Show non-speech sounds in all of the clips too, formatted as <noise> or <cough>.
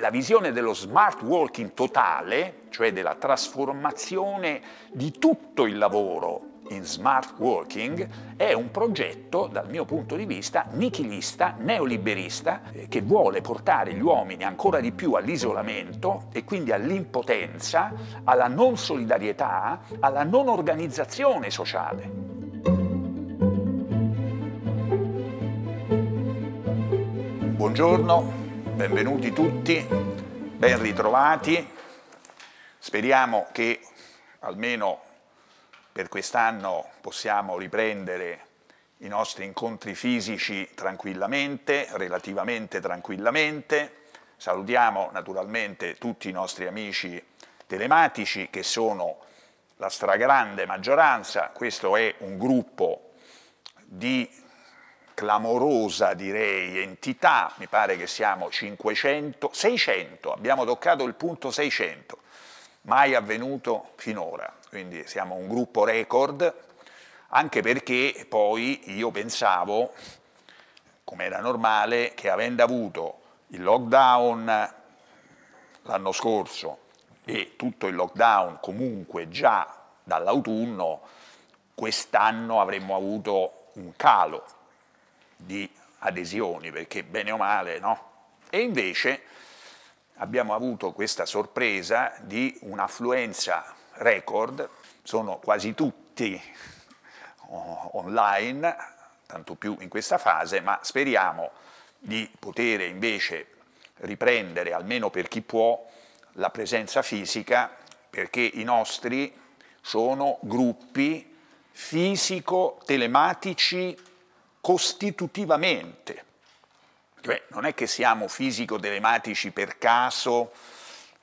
la visione dello smart working totale, cioè della trasformazione di tutto il lavoro in smart working, è un progetto, dal mio punto di vista, nichilista, neoliberista, eh, che vuole portare gli uomini ancora di più all'isolamento e quindi all'impotenza, alla non solidarietà, alla non organizzazione sociale. Buongiorno, benvenuti tutti, ben ritrovati. Speriamo che almeno per quest'anno possiamo riprendere i nostri incontri fisici tranquillamente, relativamente tranquillamente. Salutiamo naturalmente tutti i nostri amici telematici che sono la stragrande maggioranza, questo è un gruppo di clamorosa direi entità, mi pare che siamo 500, 600, abbiamo toccato il punto 600, mai avvenuto finora, quindi siamo un gruppo record, anche perché poi io pensavo, come era normale, che avendo avuto il lockdown l'anno scorso e tutto il lockdown comunque già dall'autunno, quest'anno avremmo avuto un calo di adesioni, perché bene o male, no? E invece abbiamo avuto questa sorpresa di un'affluenza record, sono quasi tutti online, tanto più in questa fase, ma speriamo di poter invece riprendere, almeno per chi può, la presenza fisica, perché i nostri sono gruppi fisico-telematici costitutivamente. Cioè, non è che siamo fisico-telematici per caso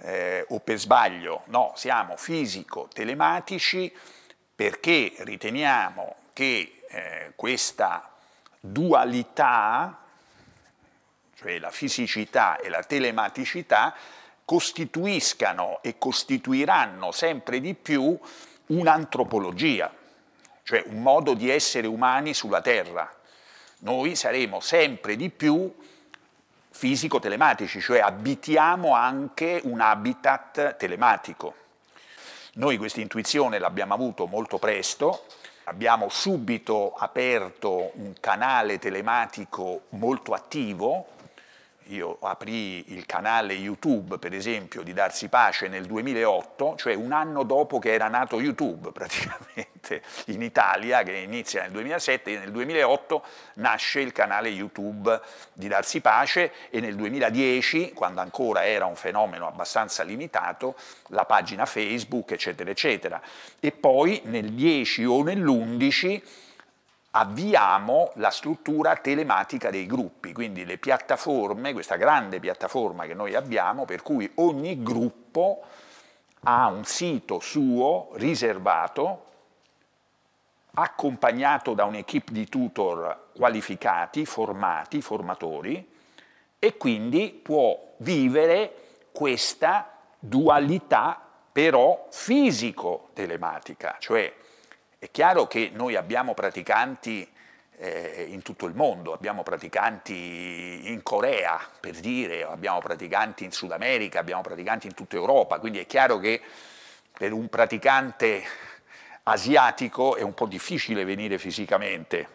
eh, o per sbaglio, no, siamo fisico-telematici perché riteniamo che eh, questa dualità, cioè la fisicità e la telematicità, costituiscano e costituiranno sempre di più un'antropologia, cioè un modo di essere umani sulla Terra noi saremo sempre di più fisico-telematici, cioè abitiamo anche un habitat telematico. Noi questa intuizione l'abbiamo avuto molto presto, abbiamo subito aperto un canale telematico molto attivo, io aprì il canale YouTube, per esempio, di Darsi Pace nel 2008, cioè un anno dopo che era nato YouTube <laughs> praticamente in Italia, che inizia nel 2007, e nel 2008 nasce il canale YouTube di Darsi Pace e nel 2010, quando ancora era un fenomeno abbastanza limitato, la pagina Facebook, eccetera, eccetera. E poi nel 10 o nell'11 avviamo la struttura telematica dei gruppi, quindi le piattaforme, questa grande piattaforma che noi abbiamo, per cui ogni gruppo ha un sito suo riservato, accompagnato da un'equipe di tutor qualificati, formati, formatori, e quindi può vivere questa dualità però fisico-telematica, cioè è chiaro che noi abbiamo praticanti eh, in tutto il mondo, abbiamo praticanti in Corea, per dire, abbiamo praticanti in Sud America, abbiamo praticanti in tutta Europa, quindi è chiaro che per un praticante asiatico è un po' difficile venire fisicamente,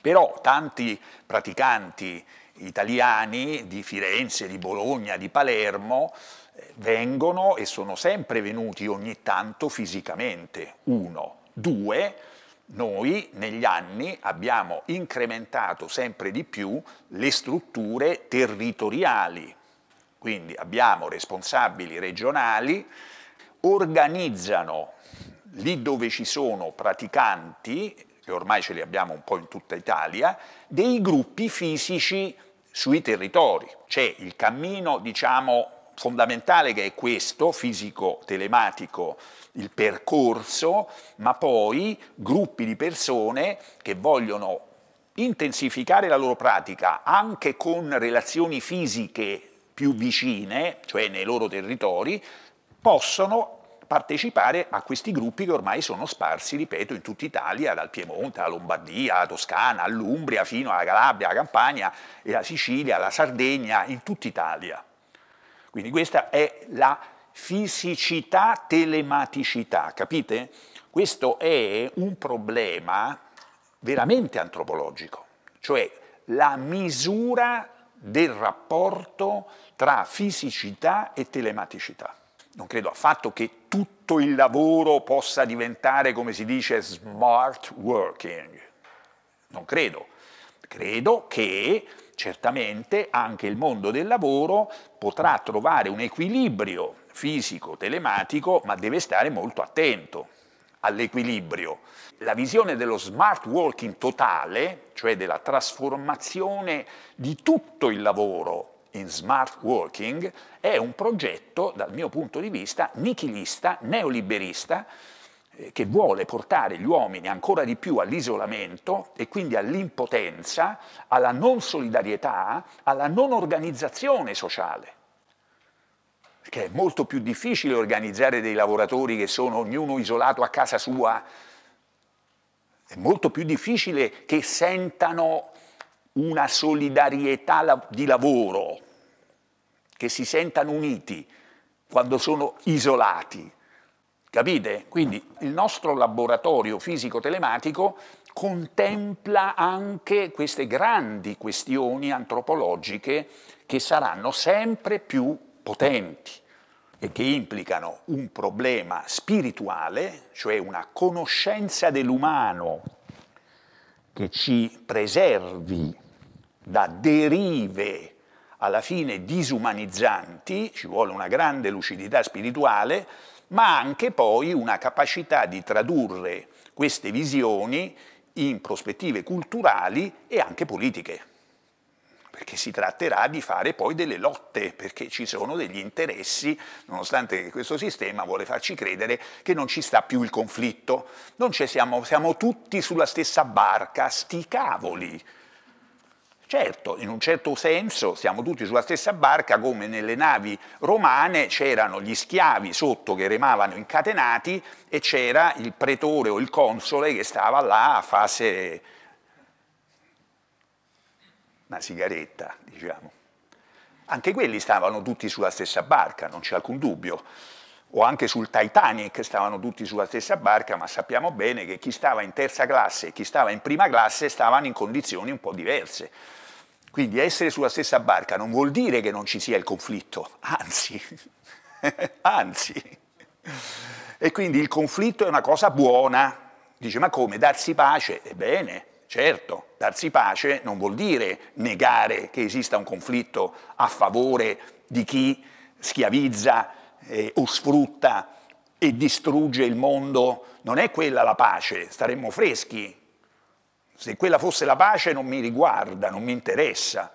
però tanti praticanti italiani di Firenze, di Bologna, di Palermo eh, vengono e sono sempre venuti ogni tanto fisicamente, uno, Due, noi negli anni abbiamo incrementato sempre di più le strutture territoriali, quindi abbiamo responsabili regionali, organizzano lì dove ci sono praticanti, che ormai ce li abbiamo un po' in tutta Italia, dei gruppi fisici sui territori. C'è il cammino, diciamo, fondamentale che è questo, fisico-telematico, il percorso, ma poi gruppi di persone che vogliono intensificare la loro pratica anche con relazioni fisiche più vicine, cioè nei loro territori, possono partecipare a questi gruppi che ormai sono sparsi, ripeto, in tutta Italia, dal Piemonte alla Lombardia, alla Toscana, all'Umbria, fino alla Calabria, alla Campania, e alla Sicilia, alla Sardegna, in tutta Italia. Quindi questa è la fisicità telematicità, capite? Questo è un problema veramente antropologico, cioè la misura del rapporto tra fisicità e telematicità. Non credo affatto che tutto il lavoro possa diventare, come si dice, smart working. Non credo. Credo che certamente anche il mondo del lavoro potrà trovare un equilibrio fisico-telematico, ma deve stare molto attento all'equilibrio. La visione dello smart working totale, cioè della trasformazione di tutto il lavoro in smart working, è un progetto, dal mio punto di vista, nichilista, neoliberista, eh, che vuole portare gli uomini ancora di più all'isolamento e quindi all'impotenza, alla non solidarietà, alla non organizzazione sociale. Perché è molto più difficile organizzare dei lavoratori che sono ognuno isolato a casa sua, è molto più difficile che sentano una solidarietà di lavoro, che si sentano uniti quando sono isolati Capite? Quindi il nostro laboratorio fisico-telematico contempla anche queste grandi questioni antropologiche che saranno sempre più potenti e che implicano un problema spirituale, cioè una conoscenza dell'umano che ci preservi da derive alla fine disumanizzanti, ci vuole una grande lucidità spirituale, ma anche poi una capacità di tradurre queste visioni in prospettive culturali e anche politiche perché si tratterà di fare poi delle lotte, perché ci sono degli interessi, nonostante questo sistema vuole farci credere che non ci sta più il conflitto, non ci siamo, siamo tutti sulla stessa barca, sti cavoli, Certo, in un certo senso siamo tutti sulla stessa barca come nelle navi romane c'erano gli schiavi sotto che remavano incatenati e c'era il pretore o il console che stava là a fase una sigaretta, diciamo. Anche quelli stavano tutti sulla stessa barca, non c'è alcun dubbio. O anche sul Titanic stavano tutti sulla stessa barca, ma sappiamo bene che chi stava in terza classe e chi stava in prima classe stavano in condizioni un po' diverse. Quindi essere sulla stessa barca non vuol dire che non ci sia il conflitto, anzi, <laughs> anzi. E quindi il conflitto è una cosa buona. Dice, ma come? Darsi pace? Ebbene, certo, darsi pace non vuol dire negare che esista un conflitto a favore di chi schiavizza eh, o sfrutta e distrugge il mondo. Non è quella la pace, staremmo freschi, se quella fosse la pace non mi riguarda, non mi interessa.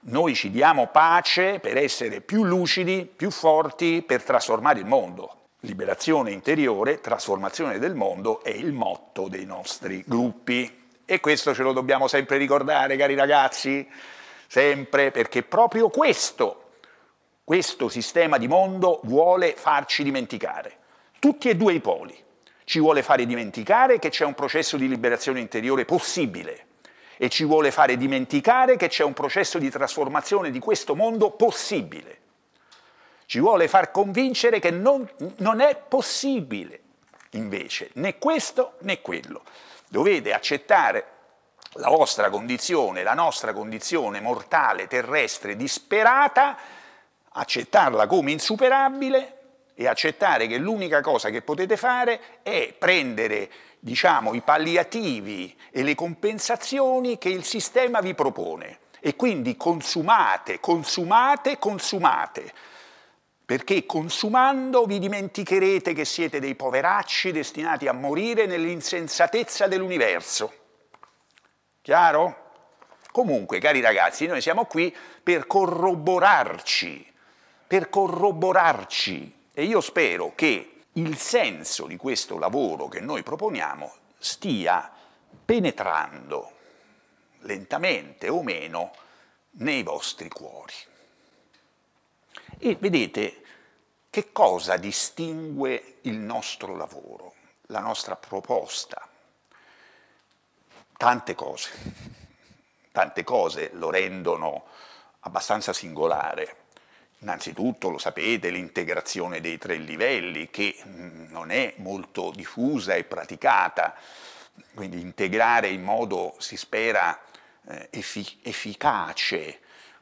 Noi ci diamo pace per essere più lucidi, più forti, per trasformare il mondo. Liberazione interiore, trasformazione del mondo è il motto dei nostri gruppi. E questo ce lo dobbiamo sempre ricordare, cari ragazzi, sempre, perché proprio questo, questo sistema di mondo vuole farci dimenticare. Tutti e due i poli ci vuole fare dimenticare che c'è un processo di liberazione interiore possibile e ci vuole fare dimenticare che c'è un processo di trasformazione di questo mondo possibile. Ci vuole far convincere che non, non è possibile, invece, né questo né quello. Dovete accettare la vostra condizione, la nostra condizione mortale, terrestre, disperata, accettarla come insuperabile e accettare che l'unica cosa che potete fare è prendere diciamo, i palliativi e le compensazioni che il sistema vi propone. E quindi consumate, consumate, consumate perché consumando vi dimenticherete che siete dei poveracci destinati a morire nell'insensatezza dell'universo. Chiaro? Comunque, cari ragazzi, noi siamo qui per corroborarci, per corroborarci e io spero che il senso di questo lavoro che noi proponiamo stia penetrando lentamente o meno nei vostri cuori. E vedete che cosa distingue il nostro lavoro, la nostra proposta. Tante cose, tante cose lo rendono abbastanza singolare. Innanzitutto, lo sapete, l'integrazione dei tre livelli che mm, non è molto diffusa e praticata, quindi integrare in modo, si spera, eh, effic- efficace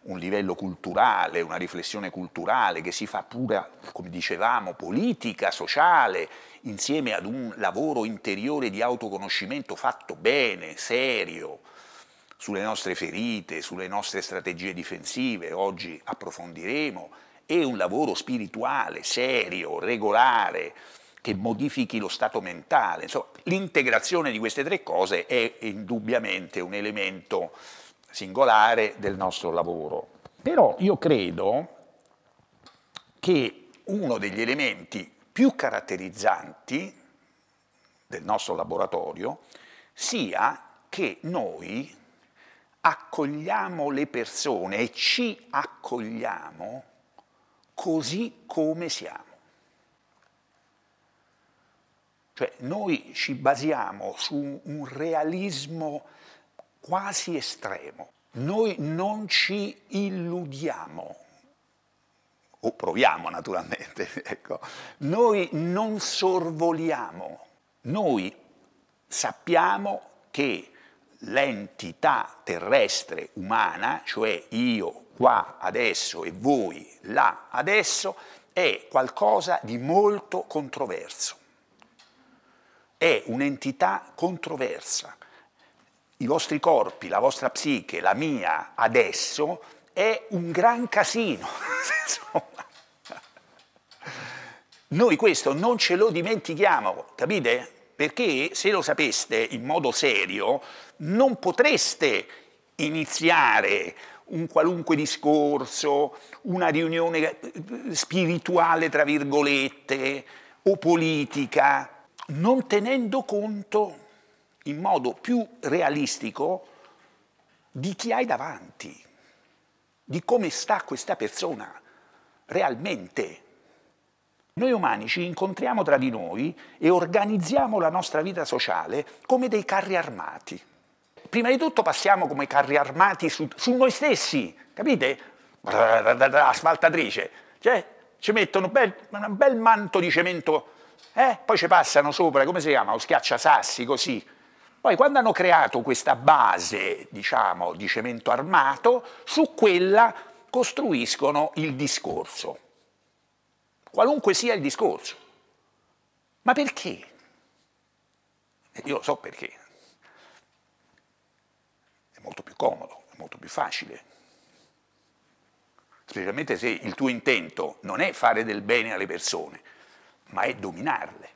un livello culturale, una riflessione culturale che si fa pura, come dicevamo, politica, sociale, insieme ad un lavoro interiore di autoconoscimento fatto bene, serio, sulle nostre ferite, sulle nostre strategie difensive, oggi approfondiremo, e un lavoro spirituale, serio, regolare, che modifichi lo stato mentale. Insomma, l'integrazione di queste tre cose è indubbiamente un elemento singolare del nostro lavoro. Però io credo che uno degli elementi più caratterizzanti del nostro laboratorio sia che noi accogliamo le persone e ci accogliamo così come siamo. Cioè noi ci basiamo su un realismo quasi estremo. Noi non ci illudiamo, o proviamo naturalmente, <laughs> ecco. noi non sorvoliamo, noi sappiamo che l'entità terrestre umana, cioè io qua adesso e voi là adesso, è qualcosa di molto controverso. È un'entità controversa. I vostri corpi, la vostra psiche, la mia adesso è un gran casino. <laughs> Noi questo non ce lo dimentichiamo, capite? perché se lo sapeste in modo serio non potreste iniziare un qualunque discorso, una riunione eh, spirituale, tra virgolette, o politica, non tenendo conto in modo più realistico di chi hai davanti, di come sta questa persona realmente. Noi umani ci incontriamo tra di noi e organizziamo la nostra vita sociale come dei carri armati. Prima di tutto passiamo come carri armati su, su noi stessi, capite? Asfaltatrice. Cioè, ci mettono bel, un bel manto di cemento, eh? poi ci passano sopra, come si chiama? O schiacciasassi, così. Poi quando hanno creato questa base, diciamo, di cemento armato, su quella costruiscono il discorso qualunque sia il discorso. Ma perché? Eh, io so perché. È molto più comodo, è molto più facile. Specialmente se il tuo intento non è fare del bene alle persone, ma è dominarle.